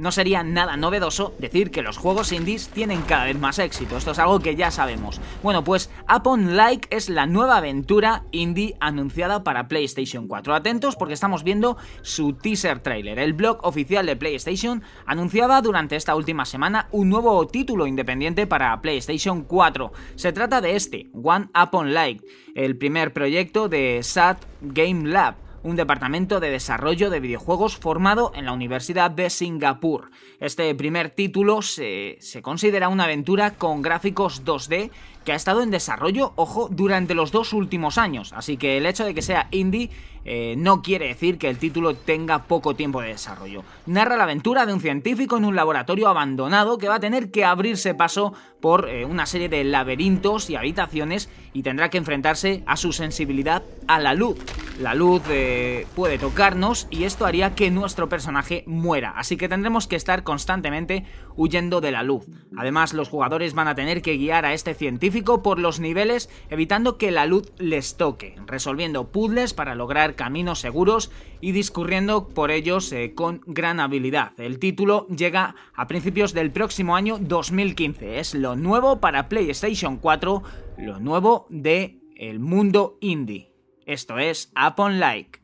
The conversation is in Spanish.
no sería nada novedoso decir que los juegos indies tienen cada vez más éxito, esto es algo que ya sabemos. Bueno, pues Upon Like es la nueva aventura indie anunciada para PlayStation 4. Atentos porque estamos viendo su teaser trailer. El blog oficial de PlayStation anunciaba durante esta última semana un nuevo título independiente para PlayStation 4. Se trata de este, One Upon Like, el primer proyecto de SAT Game Lab un departamento de desarrollo de videojuegos formado en la Universidad de Singapur. Este primer título se, considera una aventura con gráficos 2D que ha estado en desarrollo, ojo, durante los dos últimos años, así que el hecho de que sea indie eh, no quiere decir que el título tenga poco tiempo de desarrollo. Narra la aventura de un científico en un laboratorio abandonado que va a tener que abrirse paso por eh, una serie de laberintos y habitaciones y tendrá que enfrentarse a su sensibilidad a la luz la luz eh, puede tocarnos y esto haría que nuestro personaje muera, así que tendremos que estar constantemente huyendo de la luz. Además, los jugadores van a tener que guiar a este científico por los niveles evitando que la luz les toque, resolviendo puzzles para lograr caminos seguros y discurriendo por ellos eh, con gran habilidad. El título llega a principios del próximo año 2015, es lo nuevo para PlayStation 4, lo nuevo de el mundo indie. Esto es Upon Like.